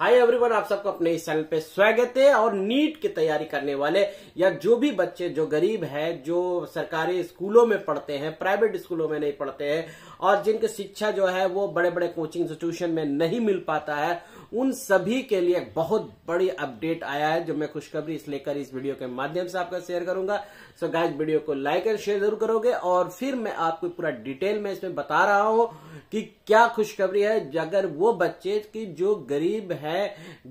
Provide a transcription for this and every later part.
hi everyone आप सबको अपने इस चैनल पे स्वागत है और नीट की तैयारी करने वाले या जो भी बच्चे जो गरीब हैं जो सरकारी स्कूलों में पढ़ते हैं प्राइवेट स्कूलों में नहीं पढ़ते हैं और जिनकी शिक्षा जो है वो बड़े बड़े कोचिंग इंस्टीट्यूशन में नहीं मिल पाता है उन सभी के लिए बहुत बड़ी अपडेट आया है जो मैं खुशखबरी इस लेकर इस वीडियो के माध्यम से आपका शेयर करूंगा सो गाइस वीडियो को लाइक एंड शेयर जरूर करोगे और फिर मैं आपको पूरा डिटेल में इसमें बता रहा हूं कि क्या खुशखबरी है अगर वो बच्चे की जो गरीब है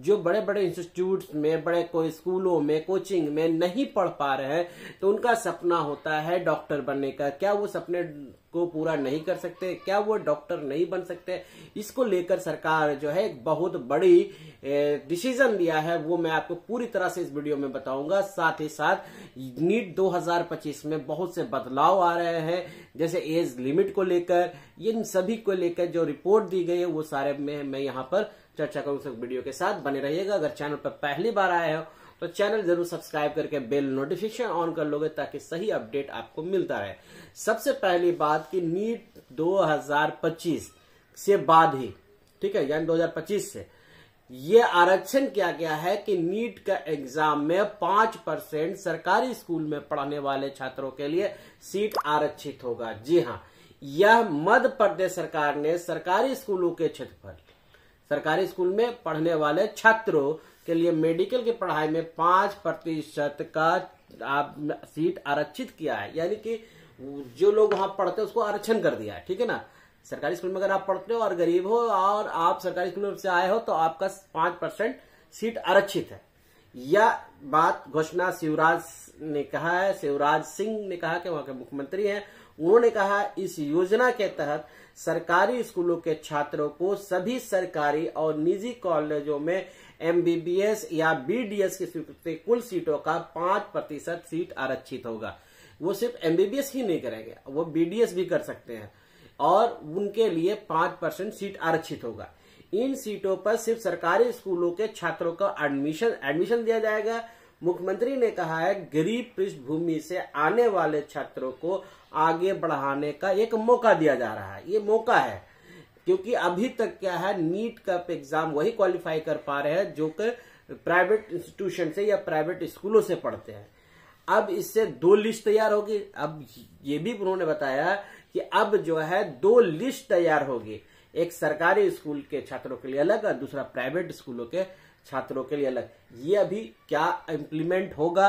जो बड़े बड़े इंस्टीट्यूट में बड़े कोई स्कूलों में कोचिंग में नहीं पढ़ पा रहे हैं तो उनका सपना होता है डॉक्टर बनने का क्या वो सपने को पूरा नहीं कर सकते क्या वो डॉक्टर नहीं बन सकते इसको लेकर सरकार जो है बहुत बड़ी डिसीजन लिया है वो मैं आपको पूरी तरह से इस वीडियो में बताऊंगा साथ ही साथ नीट 2025 में बहुत से बदलाव आ रहे हैं जैसे एज लिमिट को लेकर इन सभी को लेकर जो रिपोर्ट दी गई है वो सारे में मैं यहाँ पर चर्चा करूँ वीडियो के साथ बने रहिएगा अगर चैनल पर पहली बार आए हो तो चैनल जरूर सब्सक्राइब करके बेल नोटिफिकेशन ऑन कर लोगे ताकि सही अपडेट आपको मिलता रहे सबसे पहली बात कि नीट 2025 से बाद ही ठीक है यानी 2025 से ये आरक्षण किया गया है कि नीट का एग्जाम में पांच परसेंट सरकारी स्कूल में पढ़ने वाले छात्रों के लिए सीट आरक्षित होगा जी हाँ यह मध्य प्रदेश सरकार ने सरकारी स्कूलों के क्षेत्र पर सरकारी स्कूल में पढ़ने वाले छात्रों के लिए मेडिकल की पढ़ाई में पांच प्रतिशत का आप सीट आरक्षित किया है यानी कि जो लोग वहां पढ़ते हैं उसको आरक्षण कर दिया है ठीक है ना सरकारी स्कूल में अगर आप पढ़ते हो और गरीब हो और आप सरकारी स्कूल से आए हो तो आपका पांच परसेंट सीट आरक्षित है यह बात घोषणा शिवराज ने कहा है शिवराज सिंह ने कहा कि वहां के मुख्यमंत्री हैं उन्होंने कहा इस योजना के तहत सरकारी स्कूलों के छात्रों को सभी सरकारी और निजी कॉलेजों में एमबीबीएस या बीडीएस की स्वीकृति कुल सीटों का पांच प्रतिशत सीट आरक्षित होगा वो सिर्फ एमबीबीएस ही नहीं करेंगे वो बीडीएस भी कर सकते हैं और उनके लिए पांच परसेंट सीट आरक्षित होगा इन सीटों पर सिर्फ सरकारी स्कूलों के छात्रों का एडमिशन एडमिशन दिया जाएगा मुख्यमंत्री ने कहा है गरीब पृष्ठभूमि से आने वाले छात्रों को आगे बढ़ाने का एक मौका दिया जा रहा है ये मौका है क्योंकि अभी तक क्या है नीट का एग्जाम वही क्वालिफाई कर पा रहे हैं जो कि प्राइवेट इंस्टीट्यूशन से या प्राइवेट स्कूलों से पढ़ते हैं अब इससे दो लिस्ट तैयार होगी अब ये भी उन्होंने बताया कि अब जो है दो लिस्ट तैयार होगी एक सरकारी स्कूल के छात्रों के लिए अलग और दूसरा प्राइवेट स्कूलों के छात्रों के लिए अलग ये अभी क्या इम्प्लीमेंट होगा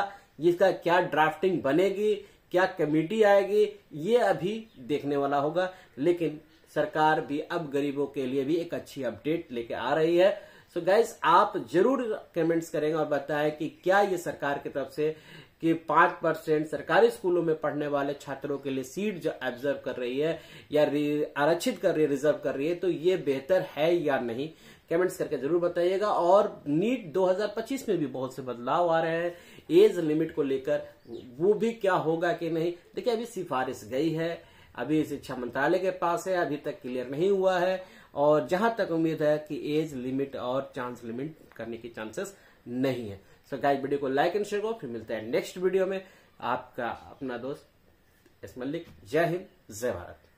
इसका क्या ड्राफ्टिंग बनेगी क्या कमेटी आएगी ये अभी देखने वाला होगा लेकिन सरकार भी अब गरीबों के लिए भी एक अच्छी अपडेट लेके आ रही है सो so गाइज आप जरूर कमेंट्स करेंगे और बताएं कि क्या ये सरकार की तरफ से कि पांच परसेंट सरकारी स्कूलों में पढ़ने वाले छात्रों के लिए सीट जो एब्जर्व कर रही है या आरक्षित कर रही है रिजर्व कर रही है तो ये बेहतर है या नहीं कमेंट्स करके जरूर बताइएगा और नीट 2025 में भी बहुत से बदलाव आ रहे हैं एज लिमिट को लेकर वो भी क्या होगा कि नहीं देखिए अभी सिफारिश गई है अभी शिक्षा मंत्रालय के पास है अभी तक क्लियर नहीं हुआ है और जहां तक उम्मीद है कि एज लिमिट और चांस लिमिट करने के चांसेस नहीं है सो गाइस वीडियो को लाइक एंड शेयर करो फिर मिलते हैं नेक्स्ट वीडियो में आपका अपना दोस्त एस मल्लिक जय हिंद जय भारत